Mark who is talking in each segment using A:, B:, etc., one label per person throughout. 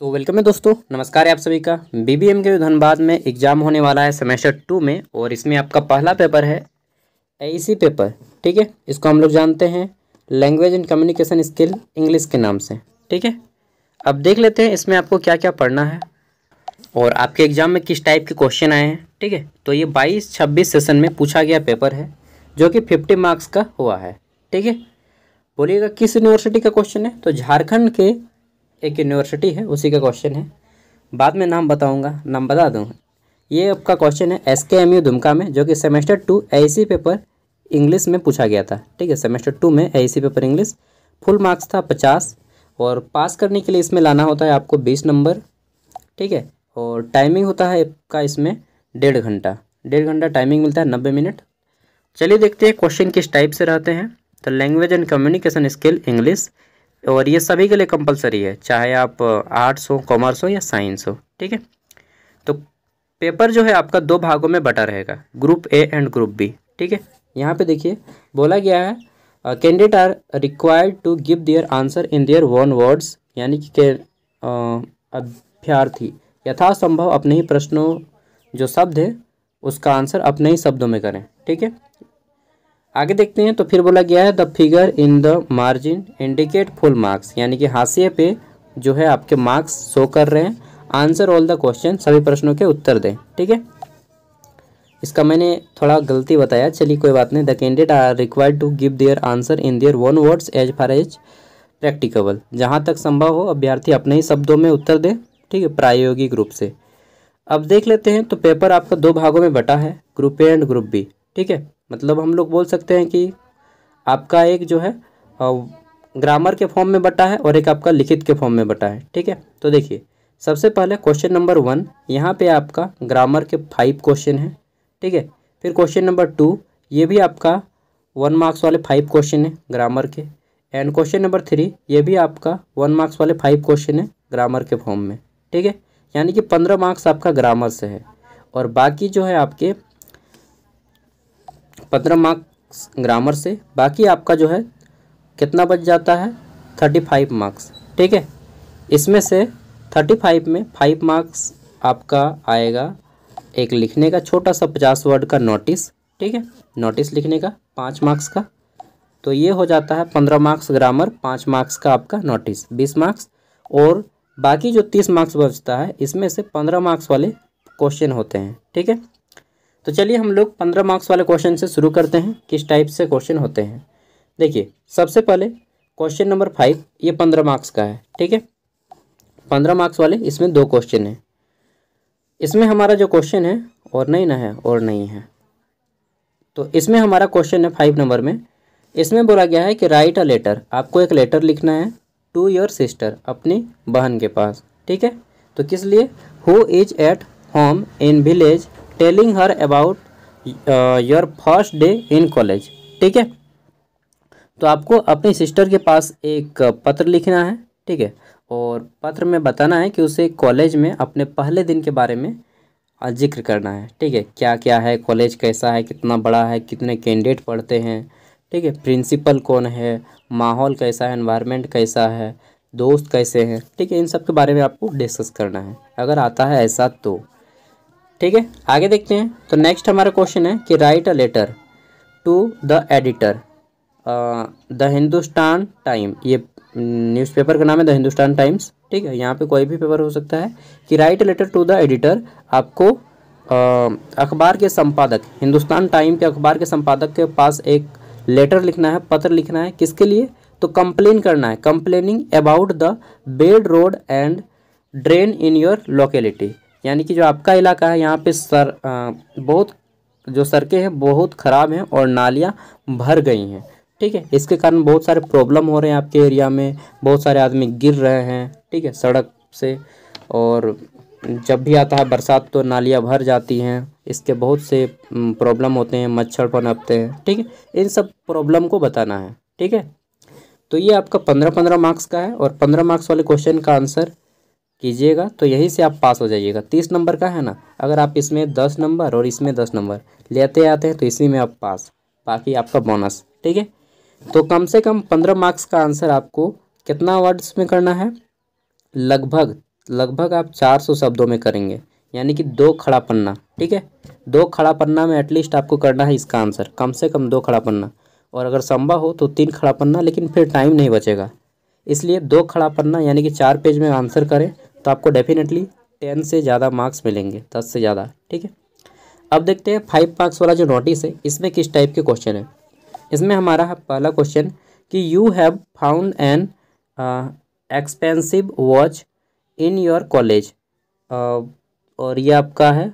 A: तो वेलकम है दोस्तों नमस्कार है आप सभी का बीबीएम के धनबाद में एग्ज़ाम होने वाला है सेमेस्टर टू में और इसमें आपका पहला पेपर है एसी पेपर e ठीक है इसको हम लोग जानते हैं language and communication skill English के नाम से ठीक है अब देख लेते हैं इसमें आपको क्या क्या पढ़ना है और आपके एग्ज़ाम में किस टाइप के क्वेश्चन आए हैं ठीक है तो ये बाईस छब्बीस सेशन में पूछा गया पेपर है जो कि फिफ्टी मार्क्स का हुआ है ठीक है बोलिएगा किस यूनिवर्सिटी का क्वेश्चन है तो झारखंड के एक यूनिवर्सिटी है उसी का क्वेश्चन है बाद में नाम बताऊँगा नाम बता दूँ ये आपका क्वेश्चन है एस के एम यू दुमका में जो कि semester two A paper English में पूछा गया था ठीक है सेमेस्टर टू में A paper English full marks था पचास और पास करने के लिए इसमें लाना होता है आपको बीस नंबर ठीक है और टाइमिंग होता है आपका इसमें डेढ़ घंटा डेढ़ घंटा टाइमिंग मिलता है नब्बे मिनट चलिए देखते हैं क्वेश्चन किस टाइप से रहते हैं तो language and communication skill English और ये सभी के लिए कंपलसरी है चाहे आप आर्ट्स हो कॉमर्स हो या साइंस हो ठीक है तो पेपर जो है आपका दो भागों में बटा रहेगा group A and group B ठीक है यहाँ पे देखिए बोला गया है candidate are required to give their answer in their one words यानी कि अभ्यर्थी यथासंभव अपने ही प्रश्नों जो शब्द है उसका आंसर अपने ही शब्दों में करें ठीक है आगे देखते हैं तो फिर बोला गया है the figure in the margin indicate full marks यानी कि हाशिए पे जो है आपके मार्क्स शो कर रहे हैं आंसर ऑल द क्वेश्चन सभी प्रश्नों के उत्तर दें ठीक है इसका मैंने थोड़ा गलती बताया चलिए कोई बात नहीं the candidate are required to give their answer in their one words as far as practicable जहाँ तक संभव हो अभ्यर्थी अपने ही शब्दों में उत्तर दें ठीक है प्रायोगिक रूप से अब देख लेते हैं तो पेपर आपका दो भागों में बटा है group A and group B ठीक है मतलब हम लोग बोल सकते हैं कि आपका एक जो है ग्रामर के फॉर्म में बटा है और एक आपका लिखित के फॉर्म में बटा है ठीक है तो देखिए सबसे पहले क्वेश्चन नंबर वन यहाँ पे आपका ग्रामर के फाइव क्वेश्चन है ठीक है फिर क्वेश्चन नंबर टू ये भी आपका वन मार्क्स वाले फाइव क्वेश्चन है ग्रामर के एंड क्वेश्चन नंबर थ्री ये भी आपका वन मार्क्स वाले फाइव क्वेश्चन है ग्रामर के फॉर्म में ठीक है यानी कि पंद्रह मार्क्स आपका ग्रामर से है और बाकी जो है आपके पंद्रह मार्क्स ग्रामर से बाकी आपका जो है कितना बच जाता है थर्टी फाइव मार्क्स ठीक है इसमें से थर्टी फाइव में फाइव मार्क्स आपका आएगा एक लिखने का छोटा सा पचास वर्ड का नोटिस ठीक है नोटिस लिखने का पाँच मार्क्स का तो ये हो जाता है पंद्रह मार्क्स ग्रामर पाँच मार्क्स का आपका नोटिस बीस मार्क्स और बाकी जो तीस मार्क्स बचता है इसमें से पंद्रह मार्क्स वाले क्वेश्चन होते हैं ठीक है तो चलिए हम लोग पंद्रह मार्क्स वाले क्वेश्चन से शुरू करते हैं किस टाइप से क्वेश्चन होते हैं देखिए सबसे पहले क्वेश्चन नंबर फाइव ये पंद्रह मार्क्स का है ठीक है पंद्रह मार्क्स वाले इसमें दो क्वेश्चन हैं इसमें हमारा जो क्वेश्चन है और नहीं ना है और नहीं है तो इसमें हमारा क्वेश्चन है फाइव नंबर में इसमें बोला गया है कि राइट अ लेटर आपको एक लेटर लिखना है टू योर सिस्टर अपनी बहन के पास ठीक है तो किस लिए who is at home in village telling her about your first day in college ठीक है तो आपको अपनी सिस्टर के पास एक पत्र लिखना है ठीक है और पत्र में बताना है कि उसे कॉलेज में अपने पहले दिन के बारे में जिक्र करना है ठीक है क्या क्या है कॉलेज कैसा है कितना बड़ा है कितने कैंडिडेट पढ़ते हैं ठीक है प्रिंसिपल कौन है माहौल कैसा है इन्वायरमेंट कैसा है दोस्त कैसे हैं ठीक है इन सब के बारे में आपको डिस्कस करना है अगर आता है ऐसा तो ठीक है आगे देखते हैं तो नेक्स्ट हमारा क्वेश्चन है कि write a letter to the editor the Hindustan time ये न्यूज़पेपर का नाम है द हिंदुस्तान टाइम्स ठीक है यहाँ पे कोई भी पेपर हो सकता है कि write letter to the editor आपको अखबार के संपादक हिंदुस्तान टाइम के अखबार के संपादक के पास एक लेटर लिखना है पत्र लिखना है किसके लिए तो कंप्लेन करना है complaining about the bad road and drain in your locality यानी कि जो आपका इलाका है यहाँ पे सर आ, बहुत जो सड़कें हैं बहुत ख़राब हैं और नालियाँ भर गई हैं ठीक है इसके कारण बहुत सारे प्रॉब्लम हो रहे हैं आपके एरिया में बहुत सारे आदमी गिर रहे हैं ठीक है सड़क से और जब भी आता है बरसात तो नालियाँ भर जाती हैं इसके बहुत से प्रॉब्लम होते हैं मच्छर पनपते हैं ठीक है इन सब प्रॉब्लम को बताना है ठीक है तो ये आपका पंद्रह पंद्रह मार्क्स का है और पंद्रह मार्क्स वाले क्वेश्चन का आंसर कीजिएगा तो यही से आप पास हो जाइएगा तीस नंबर का है ना अगर आप इसमें दस नंबर और इसमें दस नंबर लेते आते हैं तो इसी में आप पास बाकी आपका बोनस ठीक है तो कम से कम पंद्रह मार्क्स का आंसर आपको कितना वर्ड्स में करना है लगभग लगभग आप चार सौ शब्दों में करेंगे यानी कि दो खड़ा पन्ना ठीक है दो खड़ा पन्ना में एटलीस्ट आपको करना है इसका आंसर कम से कम दो खड़ा पन्ना और अगर संभव हो तो तीन खड़ा पन्ना लेकिन फिर टाइम नहीं बचेगा इसलिए दो खड़ा पन्ना यानी कि चार पेज में आंसर करें तो आपको डेफिनेटली टेन से ज़्यादा मार्क्स मिलेंगे दस से ज़्यादा ठीक है अब देखते हैं फाइव मार्क्स वाला जो नोटिस है इसमें किस टाइप के क्वेश्चन है इसमें हमारा पहला क्वेश्चन कि you have found an expensive watch in your college और ये आपका है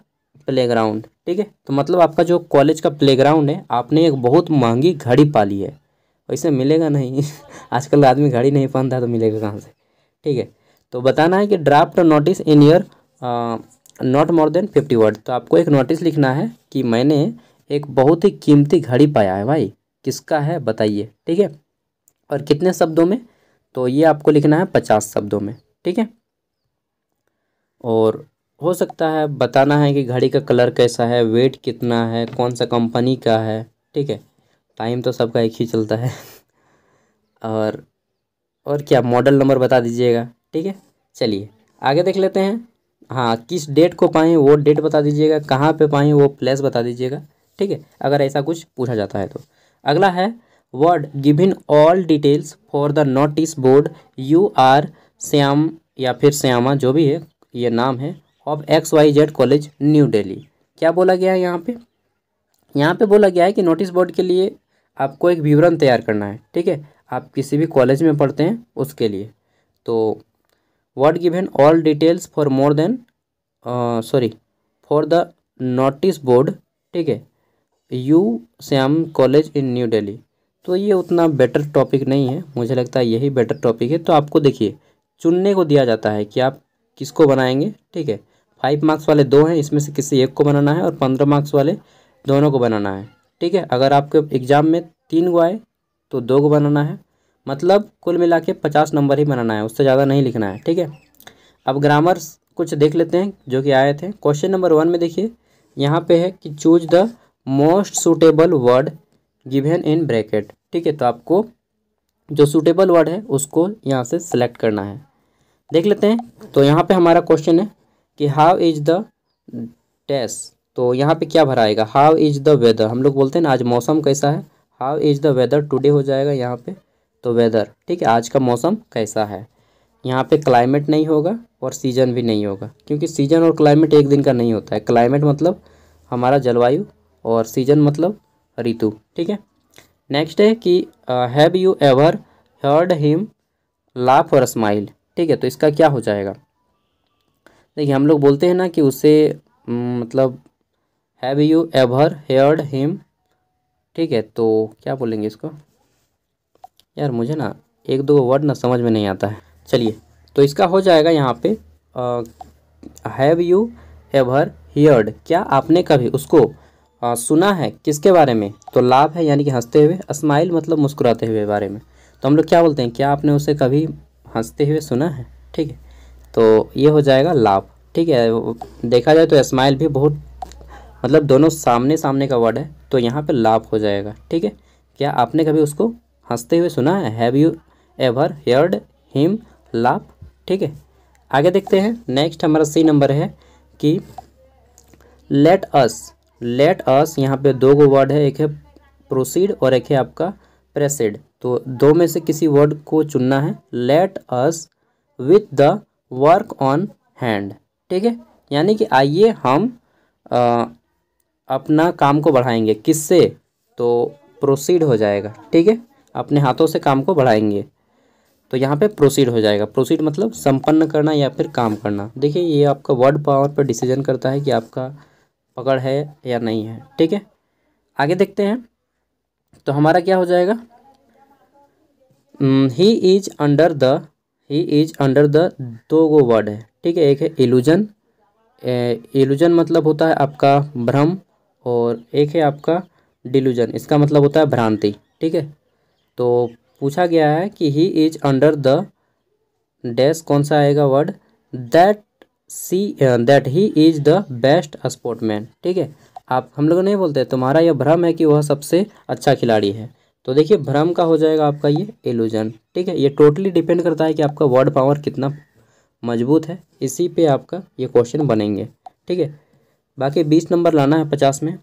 A: प्लेग्राउंड ठीक है तो मतलब आपका जो कॉलेज का प्लेग्राउंड है आपने एक बहुत महंगी घड़ी पाली है वैसे मिलेगा नहीं आजकल आदमी घड़ी नहीं पहनता तो मिलेगा कहाँ से ठीक है तो बताना है कि draft notice in your not more than fifty word तो आपको एक नोटिस लिखना है कि मैंने एक बहुत ही कीमती घड़ी पाया है भाई किसका है बताइए ठीक है और कितने शब्दों में तो ये आपको लिखना है पचास शब्दों में ठीक है और हो सकता है बताना है कि घड़ी का कलर कैसा है वेट कितना है कौन सा कंपनी का है ठीक है टाइम तो सबका एक ही चलता है और और क्या मॉडल नंबर बता दीजिएगा ठीक है चलिए आगे देख लेते हैं हाँ किस डेट को पाएँ वो डेट बता दीजिएगा कहाँ पे पाएँ वो प्लेस बता दीजिएगा ठीक है अगर ऐसा कुछ पूछा जाता है तो अगला है word given all details for the notice board you are Shyam या फिर श्यामा जो भी है ये नाम है of X Y Z college New Delhi क्या बोला गया है यहाँ पे यहाँ पे बोला गया है कि नोटिस बोर्ड के लिए आपको एक विवरण तैयार करना है ठीक है आप किसी भी कॉलेज में पढ़ते हैं उसके लिए तो what given all details for more than sorry for the notice board ठीक है you Shyam college in New Delhi तो ये उतना बेटर टॉपिक नहीं है मुझे लगता है यही बेटर टॉपिक है तो आपको देखिए चुनने को दिया जाता है कि आप किसको बनाएंगे ठीक है फाइव मार्क्स वाले दो हैं इसमें से किसी एक को बनाना है और पंद्रह मार्क्स वाले दोनों को बनाना है ठीक है अगर आपके एग्ज़ाम में तीन गो आए तो दो को बनाना है मतलब कुल मिला के पचास नंबर ही बनाना है उससे ज़्यादा नहीं लिखना है ठीक है अब ग्रामर्स कुछ देख लेते हैं जो कि आए थे क्वेश्चन नंबर वन में देखिए यहाँ पे है कि choose the most suitable word given in bracket ठीक है तो आपको जो सूटेबल वर्ड है उसको यहाँ से सिलेक्ट करना है देख लेते हैं तो यहाँ पे हमारा क्वेश्चन है कि हाउ इज द डैश तो यहाँ पे क्या भराएगा हाउ इज द वेदर हम लोग बोलते हैं ना आज मौसम कैसा है how is the weather today हो जाएगा यहाँ पर तो वेदर ठीक है आज का मौसम कैसा है यहाँ पे क्लाइमेट नहीं होगा और सीजन भी नहीं होगा क्योंकि सीजन और क्लाइमेट एक दिन का नहीं होता है क्लाइमेट मतलब हमारा जलवायु और सीजन मतलब ऋतु ठीक है नेक्स्ट है कि have you ever heard him laugh or smile ठीक है तो इसका क्या हो जाएगा देखिए हम लोग बोलते हैं ना कि उसे मतलब have you ever heard him ठीक है तो क्या बोलेंगे इसको यार मुझे ना एक दो वर्ड ना समझ में नहीं आता है चलिए तो इसका हो जाएगा यहाँ पे हैव यू एवर हियर्ड क्या आपने कभी उसको आ, सुना है किसके बारे में तो लाभ है यानी कि हंसते हुए स्माइल मतलब मुस्कुराते हुए बारे में तो हम लोग क्या बोलते हैं क्या आपने उसे कभी हंसते हुए सुना है ठीक है तो ये हो जाएगा लाभ ठीक है देखा जाए तो स्माइल भी बहुत मतलब दोनों सामने सामने का वर्ड है तो यहाँ पे लाभ हो जाएगा ठीक है क्या आपने कभी उसको हंसते हुए सुना है have you ever heard him laugh ठीक है आगे देखते हैं नेक्स्ट हमारा सी नंबर है कि लेट अस लेट अस यहाँ पे दो गो वर्ड है एक है प्रोसीड और एक है आपका प्रेसिड तो दो में से किसी वर्ड को चुनना है let us with the work on hand ठीक है यानी कि आइए हम आ, अपना काम को बढ़ाएंगे किससे तो प्रोसीड हो जाएगा ठीक है अपने हाथों से काम को बढ़ाएंगे तो यहाँ पे प्रोसीड हो जाएगा प्रोसीड मतलब संपन्न करना या फिर काम करना देखिए ये आपका वर्ड पावर पर डिसीजन करता है कि आपका पकड़ है या नहीं है ठीक है आगे देखते हैं तो हमारा क्या हो जाएगा he is under the he is under the दो गो वर्ड है ठीक है एक है इल्यूजन एलुजन मतलब होता है आपका भ्रम और एक है आपका डिलूजन इसका मतलब होता है भ्रांति ठीक है तो पूछा गया है कि he is under the dash कौन सा आएगा word that see that he is the best sportsman ठीक है आप हम लोग नहीं बोलते तुम्हारा यह भ्रम है कि वह सबसे अच्छा खिलाड़ी है तो देखिए भ्रम का हो जाएगा आपका ये एलुजन ठीक है ये टोटली डिपेंड करता है कि आपका वर्ड पावर कितना मजबूत है इसी पे आपका ये क्वेश्चन बनेंगे ठीक है बाकी बीस नंबर लाना है पचास में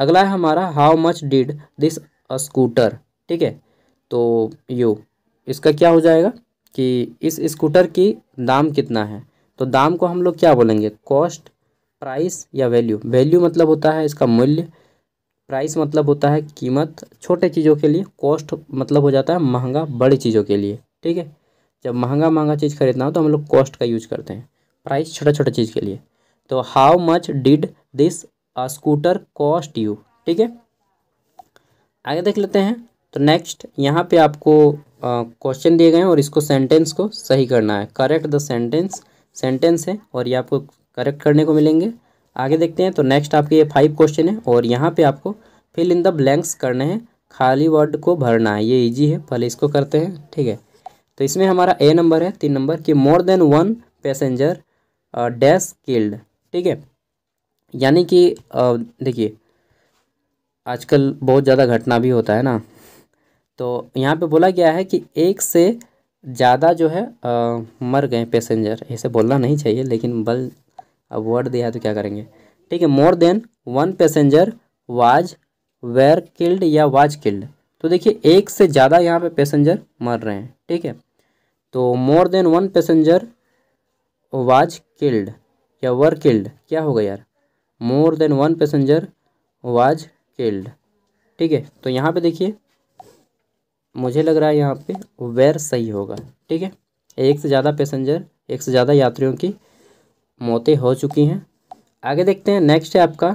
A: अगला है हमारा how much did this scooter ठीक है तो यू इसका क्या हो जाएगा कि इस स्कूटर की दाम कितना है तो दाम को हम लोग क्या बोलेंगे कॉस्ट प्राइस या वैल्यू वैल्यू मतलब होता है इसका मूल्य प्राइस मतलब होता है कीमत छोटे चीज़ों के लिए कॉस्ट मतलब हो जाता है महंगा बड़ी चीज़ों के लिए ठीक है जब महंगा महंगा चीज़ खरीदना हो तो हम लोग कॉस्ट का यूज करते हैं प्राइस छोटा छोटा चीज़ के लिए तो how much did this scooter cost you ठीक है आगे देख लेते हैं तो नेक्स्ट यहाँ पे आपको क्वेश्चन दिए गए हैं और इसको सेंटेंस को सही करना है करेक्ट द सेंटेंस सेंटेंस है और ये आपको करेक्ट करने को मिलेंगे आगे देखते हैं तो नेक्स्ट आपके ये फाइव क्वेश्चन है और यहाँ पे आपको फिल इन द ब्लैंक्स करने हैं खाली वर्ड को भरना है ये इजी है पहले इसको करते हैं ठीक है तो इसमें हमारा ए नंबर है तीन नंबर कि more than one passenger dash killed ठीक है यानी कि देखिए आजकल बहुत ज़्यादा घटना भी होता है ना तो यहाँ पे बोला गया है कि एक से ज़्यादा जो है आ, मर गए पैसेंजर ऐसे बोलना नहीं चाहिए लेकिन बल अब वर्ड दिया है तो क्या करेंगे ठीक है more than one passenger was were killed या वाज किल्ड तो देखिए एक से ज़्यादा यहाँ पे पैसेंजर मर रहे हैं ठीक है तो more than one passenger was killed या वर किल्ड क्या होगा यार more than one passenger was killed ठीक है तो यहाँ पे देखिए मुझे लग रहा है यहाँ पे वेयर सही होगा ठीक है एक से ज़्यादा पैसेंजर एक से ज़्यादा यात्रियों की मौतें हो चुकी हैं आगे देखते हैं नेक्स्ट है आपका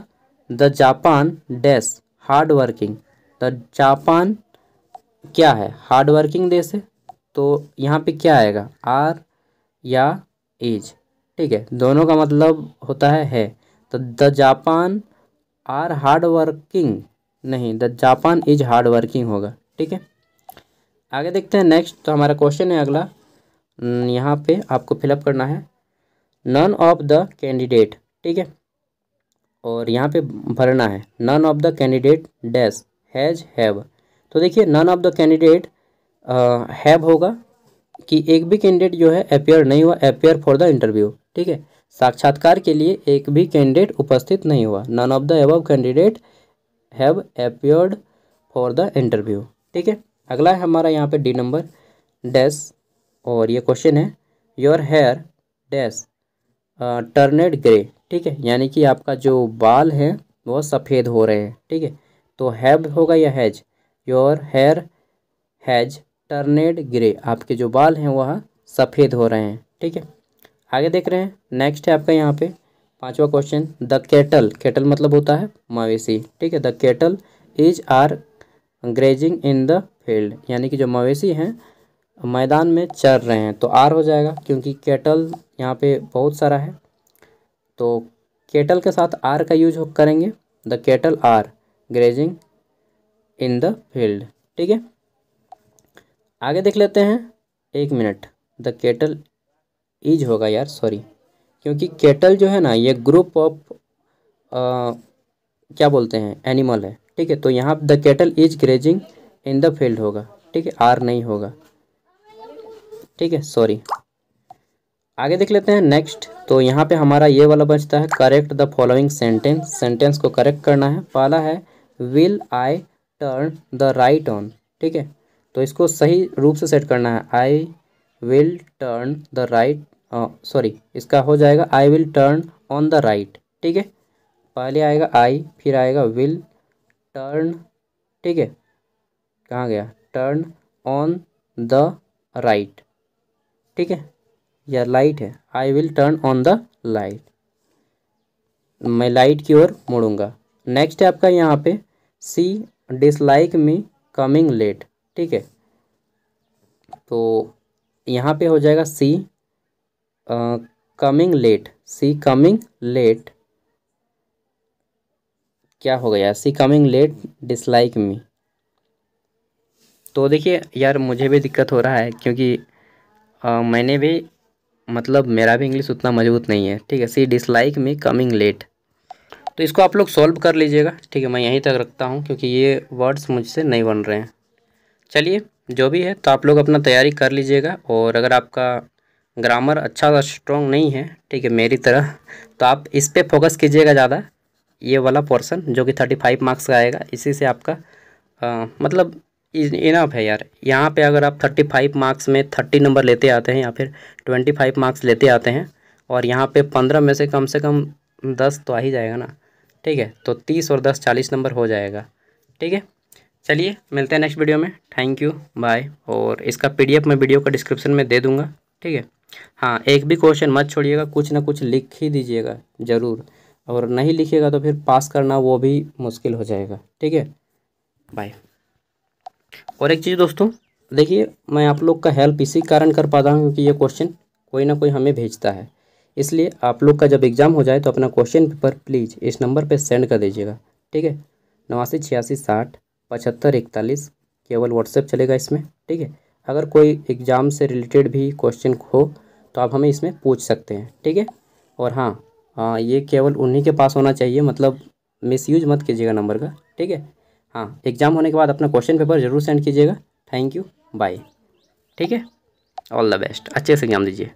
A: the Japan dash hard working the Japan क्या है हार्ड वर्किंग देश है तो यहाँ पे क्या आएगा आर या एज ठीक है दोनों का मतलब होता है है तो the Japan are hard working नहीं the Japan is hard working होगा ठीक है आगे देखते हैं नेक्स्ट तो हमारा क्वेश्चन है अगला यहाँ पे आपको फिलअप करना है नन ऑफ द कैंडिडेट ठीक है और यहाँ पे भरना है none of the candidate dash has have तो देखिए none of the candidate have होगा कि एक भी कैंडिडेट जो है अपेयर नहीं हुआ अपेयर फॉर द इंटरव्यू ठीक है साक्षात्कार के लिए एक भी कैंडिडेट उपस्थित नहीं हुआ नन ऑफ द एब candidate have appeared for the interview ठीक है अगला है हमारा यहाँ पे डी नंबर डैस और ये क्वेश्चन है your hair dash turned grey ठीक है यानी कि आपका जो बाल है वह सफ़ेद हो रहे हैं ठीक है तो हैब होगा या has your hair has turned grey आपके जो बाल हैं वह सफ़ेद हो रहे हैं ठीक है आगे देख रहे हैं नेक्स्ट है आपका यहाँ पे पांचवा क्वेश्चन द केटल केटल मतलब होता है मवेशी ठीक है the cattle is are grazing in the field यानी कि जो मवेशी हैं मैदान में चर रहे हैं तो आर हो जाएगा क्योंकि केटल यहाँ पे बहुत सारा है तो केटल के साथ आर का यूज करेंगे the cattle are grazing in the field ठीक है आगे देख लेते हैं एक मिनट द केटल इज होगा यार सॉरी क्योंकि केटल जो है ना ये ग्रुप ऑफ क्या बोलते हैं एनिमल है ठीक है तो यहाँ the cattle is grazing in the field होगा ठीक है आर नहीं होगा ठीक है सॉरी आगे देख लेते हैं नेक्स्ट तो यहाँ पे हमारा ये वाला बचता है correct the following sentence sentence को करेक्ट करना है पहला है will I turn the right on ठीक है तो इसको सही रूप से सेट करना है I will turn the right sorry इसका हो जाएगा I will turn on the right ठीक है पहले आएगा आई फिर आएगा विल टर्न ठीक है कहाँ गया टर्न ऑन द राइट ठीक है या लाइट है I will turn on the light मैं लाइट की ओर मुड़ूंगा नेक्स्ट है आपका यहाँ पे she dislike me coming late ठीक है तो यहाँ पे हो जाएगा she coming late she coming late क्या हो गया she coming late dislike me तो देखिए यार मुझे भी दिक्कत हो रहा है क्योंकि आ, मैंने भी मतलब मेरा भी इंग्लिश उतना मजबूत नहीं है ठीक है she dislike me coming late तो इसको आप लोग सॉल्व कर लीजिएगा ठीक है मैं यहीं तक रखता हूँ क्योंकि ये वर्ड्स मुझसे नहीं बन रहे हैं चलिए जो भी है तो आप लोग अपना तैयारी कर लीजिएगा और अगर आपका ग्रामर अच्छा और स्ट्रॉन्ग नहीं है ठीक है मेरी तरह तो आप इस पर फोकस कीजिएगा ज़्यादा ये वाला पोर्सन जो कि थर्टी फाइव मार्क्स का आएगा इसी से आपका आ, मतलब इनफ है यार यहाँ पे अगर आप थर्टी फाइव मार्क्स में थर्टी नंबर लेते आते हैं या फिर ट्वेंटी फाइव मार्क्स लेते आते हैं और यहाँ पे पंद्रह में से कम से कम दस तो आ ही जाएगा ना ठीक है तो तीस और दस चालीस नंबर हो जाएगा ठीक है चलिए मिलते हैं नेक्स्ट वीडियो में थैंक यू बाय और इसका पी मैं वीडियो का डिस्क्रिप्शन में दे दूँगा ठीक है हाँ एक भी क्वेश्चन मत छोड़िएगा कुछ ना कुछ लिख ही दीजिएगा ज़रूर और नहीं लिखिएगा तो फिर पास करना वो भी मुश्किल हो जाएगा ठीक है बाय और एक चीज़ दोस्तों देखिए मैं आप लोग का हेल्प इसी कारण कर पाता हूँ क्योंकि ये क्वेश्चन कोई ना कोई हमें भेजता है इसलिए आप लोग का जब एग्ज़ाम हो जाए तो अपना क्वेश्चन पेपर प्लीज़ इस नंबर पर सेंड कर दीजिएगा ठीक है नवासी छियासी साठ पचहत्तर इकतालीस केवल व्हाट्सएप चलेगा इसमें ठीक है अगर कोई एग्ज़ाम से रिलेटेड भी क्वेश्चन हो तो आप हमें इसमें पूछ सकते हैं ठीक है और हाँ आ, हाँ, ये केवल उन्हीं के पास होना चाहिए मतलब मिसयूज मत कीजिएगा नंबर का ठीक है हाँ एग्ज़ाम होने के बाद अपना क्वेश्चन पेपर ज़रूर सेंड कीजिएगा थैंक यू बाय ठीक है ऑल द बेस्ट अच्छे से एग्ज़ाम दीजिए